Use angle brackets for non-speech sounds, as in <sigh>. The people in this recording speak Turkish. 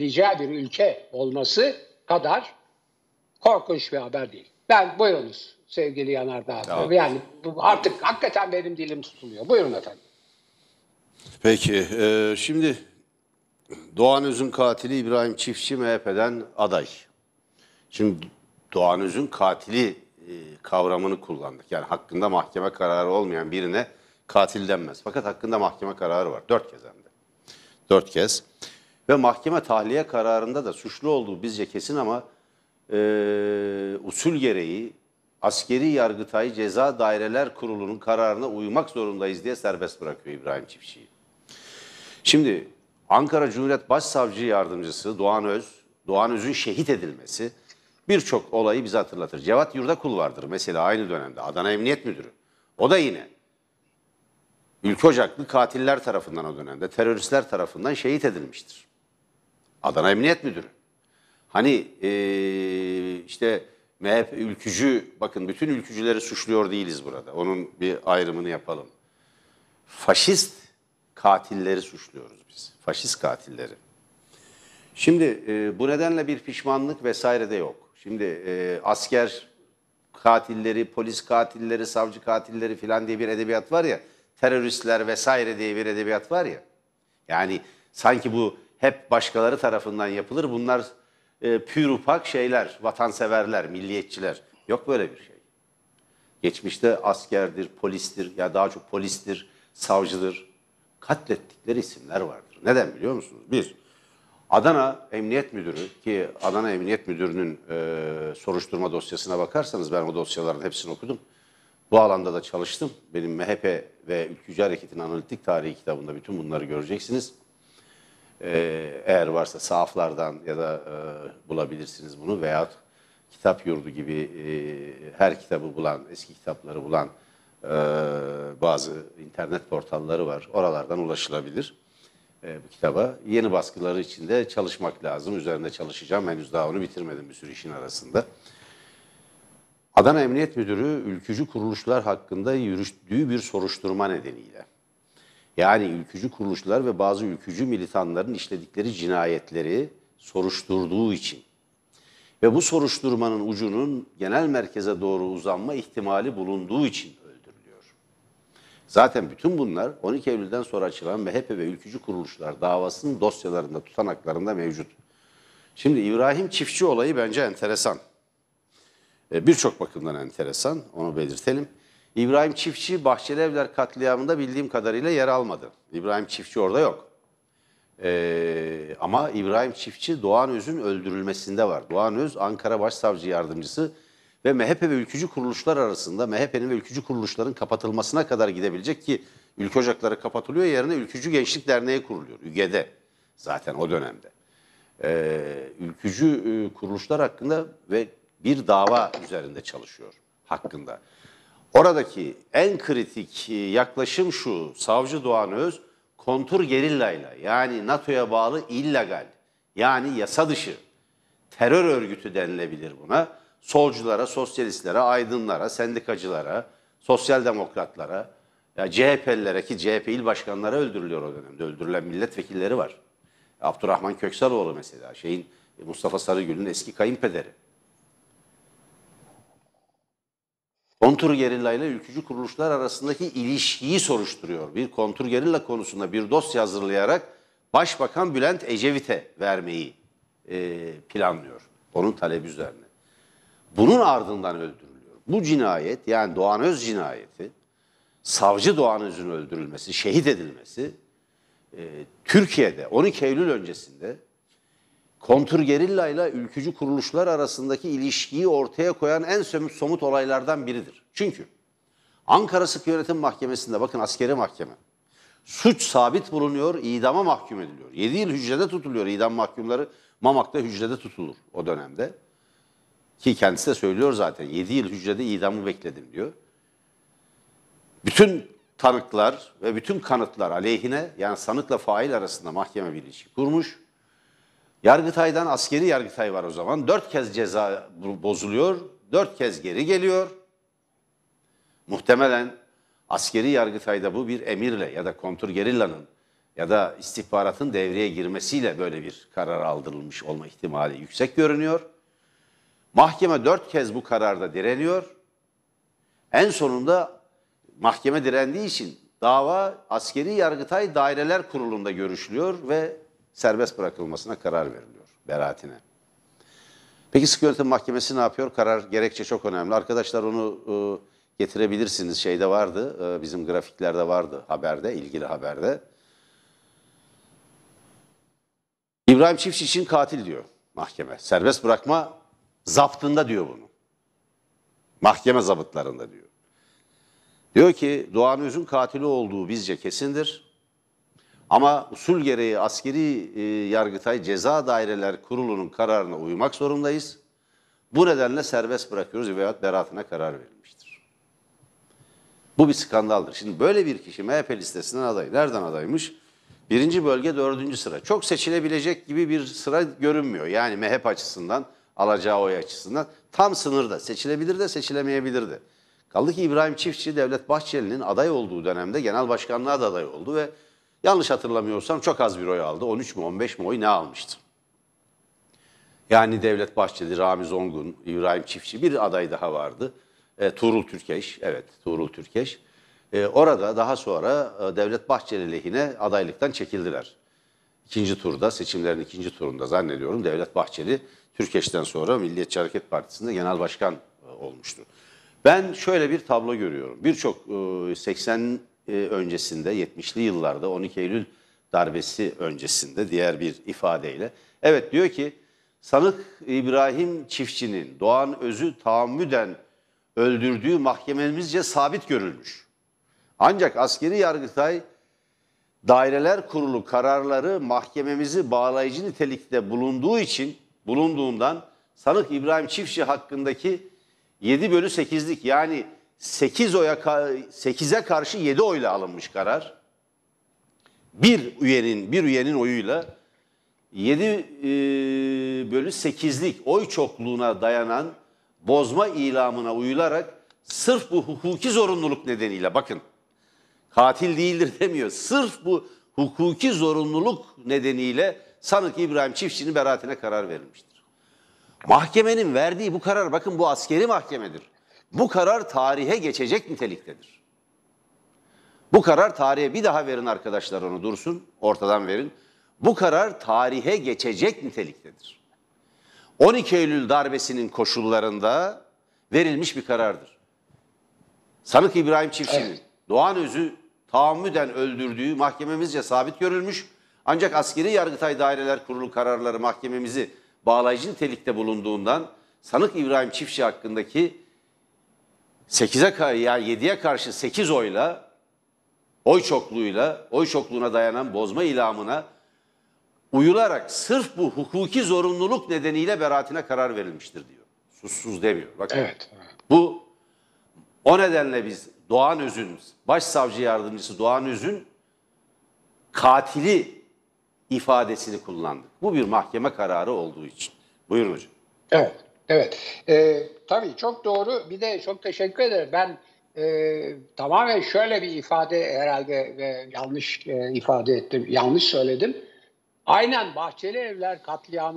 rica bir ülke olması kadar korkunç bir haber değil. Ben buyurunuz sevgili Yanardağ. Tamam. Yani artık hakikaten benim dilim tutuluyor. Buyurun efendim. Peki e, şimdi Doğan Öz'ün katili İbrahim Çiftçi MHP'den aday. Şimdi Doğan Öz'ün katili e, kavramını kullandık. Yani hakkında mahkeme kararı olmayan birine katil denmez. Fakat hakkında mahkeme kararı var. Dört kez hem de. Dört kez. Ve mahkeme tahliye kararında da suçlu olduğu bizce kesin ama e, usul gereği askeri yargıtay ceza daireler kurulunun kararına uymak zorundayız diye serbest bırakıyor İbrahim Çiftçi'yi. Şimdi Ankara Cumhuriyet Başsavcı Yardımcısı Doğan Öz, Doğan Öz'ün şehit edilmesi birçok olayı bize hatırlatır. Cevat Yurdakul vardır mesela aynı dönemde Adana Emniyet Müdürü. O da yine Ülke Ocaklı katiller tarafından o dönemde, teröristler tarafından şehit edilmiştir. Adana Emniyet Müdürü. Hani ee, işte MHP ülkücü, bakın bütün ülkücüleri suçluyor değiliz burada. Onun bir ayrımını yapalım. Faşist katilleri suçluyoruz biz. Faşist katilleri. Şimdi e, bu nedenle bir pişmanlık vesaire de yok. Şimdi e, asker katilleri, polis katilleri, savcı katilleri filan diye bir edebiyat var ya. Teröristler vesaire diye bir edebiyat var ya. Yani sanki bu hep başkaları tarafından yapılır. Bunlar e, pür upak şeyler, vatanseverler, milliyetçiler. Yok böyle bir şey. Geçmişte askerdir, polistir ya daha çok polistir, savcıdır. Katlettikleri isimler vardır. Neden biliyor musunuz? Biz Adana Emniyet Müdürü ki Adana Emniyet Müdürü'nün e, soruşturma dosyasına bakarsanız ben o dosyaların hepsini okudum. Bu alanda da çalıştım. Benim MHP ve Ülkücü Hareketi'nin analitik tarihi kitabında bütün bunları göreceksiniz. Ee, eğer varsa sahaflardan ya da e, bulabilirsiniz bunu veya kitap yurdu gibi e, her kitabı bulan, eski kitapları bulan e, bazı internet portalları var. Oralardan ulaşılabilir e, bu kitaba. Yeni baskıları için de çalışmak lazım. Üzerinde çalışacağım. Henüz daha onu bitirmedim bir sürü işin arasında. Adana Emniyet Müdürü ülkücü kuruluşlar hakkında yürüttüğü bir soruşturma nedeniyle yani ülkücü kuruluşlar ve bazı ülkücü militanların işledikleri cinayetleri soruşturduğu için ve bu soruşturmanın ucunun genel merkeze doğru uzanma ihtimali bulunduğu için öldürülüyor. Zaten bütün bunlar 12 Eylül'den sonra açılan MHP ve ülkücü kuruluşlar davasının dosyalarında, tutanaklarında mevcut. Şimdi İbrahim Çiftçi olayı bence enteresan. Ee, birçok bakımdan enteresan, onu belirtelim. İbrahim Çiftçi Bahçelievler katliamında bildiğim kadarıyla yer almadı. İbrahim Çiftçi orada yok. Ee, ama İbrahim Çiftçi Doğan Öz'ün öldürülmesinde var. Doğan Öz Ankara Başsavcı Yardımcısı ve MHP ve ülkücü kuruluşlar arasında MHP'nin ve ülkücü kuruluşların kapatılmasına kadar gidebilecek ki ülke ocakları kapatılıyor yerine Ülkücü Gençlik Derneği kuruluyor. ÜGED'e zaten o dönemde. Ee, ülkücü ıı, kuruluşlar hakkında ve bir dava üzerinde çalışıyor hakkında. Oradaki en kritik yaklaşım şu, Savcı Doğan Öz, kontur gerillayla yani NATO'ya bağlı illegal yani yasa dışı terör örgütü denilebilir buna. Solculara, sosyalistlere, aydınlara, sendikacılara, sosyal demokratlara, ya CHP'lilere ki CHP il başkanları öldürülüyor o dönemde. Öldürülen milletvekilleri var. Abdurrahman Köksaloğlu mesela şeyin Mustafa Sarıgül'ün eski kayınpederi. kontur gerilla ile ülkücü kuruluşlar arasındaki ilişkiyi soruşturuyor. Bir kontur gerilla konusunda bir dosya hazırlayarak Başbakan Bülent Ecevit'e vermeyi e, planlıyor. Onun talebi üzerine. Bunun ardından öldürülüyor. Bu cinayet yani Doğan Öz cinayeti, savcı Doğan Öz'ün öldürülmesi, şehit edilmesi e, Türkiye'de 12 Eylül öncesinde Kontur Gerillayla ülkücü kuruluşlar arasındaki ilişkiyi ortaya koyan en somut olaylardan biridir. Çünkü Ankara Sık Yönetim Mahkemesi'nde bakın askeri mahkeme suç sabit bulunuyor, idama mahkum ediliyor. 7 yıl hücrede tutuluyor. idam mahkumları Mamak'ta hücrede tutulur o dönemde. Ki kendisi de söylüyor zaten 7 yıl hücrede idamı bekledim diyor. Bütün tanıklar ve bütün kanıtlar aleyhine yani sanıkla fail arasında mahkeme bir ilişki kurmuş. Yargıtay'dan askeri Yargıtay var o zaman. Dört kez ceza bozuluyor, dört kez geri geliyor. Muhtemelen askeri Yargıtay'da bu bir emirle ya da kontur gerillanın ya da istihbaratın devreye girmesiyle böyle bir karar aldırılmış olma ihtimali yüksek görünüyor. Mahkeme dört kez bu kararda direniyor. En sonunda mahkeme direndiği için dava askeri yargıtay daireler kurulunda görüşülüyor ve serbest bırakılmasına karar veriliyor beraatine. Peki sık mahkemesi ne yapıyor? Karar gerekçe çok önemli. Arkadaşlar onu e, getirebilirsiniz. Şeyde vardı, e, bizim grafiklerde vardı haberde, ilgili haberde. İbrahim Çiftçi için katil diyor mahkeme. Serbest bırakma zaptında diyor bunu. Mahkeme zabıtlarında diyor. Diyor ki Doğan Öz'ün katili olduğu bizce kesindir. Ama usul gereği askeri e, yargıtay ceza daireler kurulunun kararına uymak zorundayız. Bu nedenle serbest bırakıyoruz veya beraatine karar verilmiştir. Bu bir skandaldır. Şimdi böyle bir kişi MHP listesinden aday. Nereden adaymış? Birinci bölge dördüncü sıra. Çok seçilebilecek gibi bir sıra görünmüyor. Yani MHP açısından, alacağı oy açısından tam sınırda. Seçilebilir de seçilemeyebilir de. Kaldı ki İbrahim Çiftçi Devlet Bahçeli'nin aday olduğu dönemde genel başkanlığa da aday oldu ve Yanlış hatırlamıyorsam çok az bir oy aldı. 13 mü 15 mi oy ne almıştı? Yani Devlet Bahçeli, Rami Zongun, İbrahim Çiftçi bir aday daha vardı. E, Tuğrul Türkeş, evet Tuğrul Türkeş. E, orada daha sonra e, Devlet Bahçeli lehine adaylıktan çekildiler. İkinci turda, seçimlerin ikinci turunda zannediyorum Devlet Bahçeli Türkeş'ten sonra Milliyetçi Hareket Partisi'nde genel başkan e, olmuştu. Ben şöyle bir tablo görüyorum. Birçok e, 80 e, öncesinde 70'li yıllarda 12 Eylül darbesi öncesinde diğer bir ifadeyle. Evet diyor ki sanık İbrahim Çiftçi'nin Doğan Öz'ü tahammüden öldürdüğü mahkememizce sabit görülmüş. Ancak askeri yargıtay daireler kurulu kararları mahkememizi bağlayıcı nitelikte bulunduğu için bulunduğundan sanık İbrahim Çiftçi hakkındaki 7 bölü 8'lik yani 8 oya 8'e karşı 7 oyla alınmış karar. Bir üyenin bir üyenin oyuyla 7 e, bölü 8'lik oy çokluğuna dayanan bozma ilamına uyularak sırf bu hukuki zorunluluk nedeniyle bakın katil değildir <laughs> demiyor. Sırf bu hukuki zorunluluk nedeniyle sanık İbrahim Çiftçi'nin beraatine karar verilmiştir. Mahkemenin verdiği bu karar bakın bu askeri mahkemedir. Bu karar tarihe geçecek niteliktedir. Bu karar tarihe bir daha verin arkadaşlar onu dursun, ortadan verin. Bu karar tarihe geçecek niteliktedir. 12 Eylül darbesinin koşullarında verilmiş bir karardır. Sanık İbrahim Çiftçi'nin evet. Doğan Öz'ü tahammüden öldürdüğü mahkememizce sabit görülmüş. Ancak askeri yargıtay daireler kurulu kararları mahkememizi bağlayıcı nitelikte bulunduğundan sanık İbrahim Çiftçi hakkındaki 8'e yani 7'ye karşı 8 oyla oy çokluğuyla oy çokluğuna dayanan bozma ilamına uyularak sırf bu hukuki zorunluluk nedeniyle beraatine karar verilmiştir diyor. Sussuz demiyor. Bakın. Evet. Bu o nedenle biz Doğan Özün, başsavcı yardımcısı Doğan Özün katili ifadesini kullandık. Bu bir mahkeme kararı olduğu için. Buyurun hocam. Evet. Evet. E, tabii çok doğru. Bir de çok teşekkür ederim. Ben e, tamamen şöyle bir ifade herhalde e, yanlış e, ifade ettim. Yanlış söyledim. Aynen Bahçeli Evler katliamı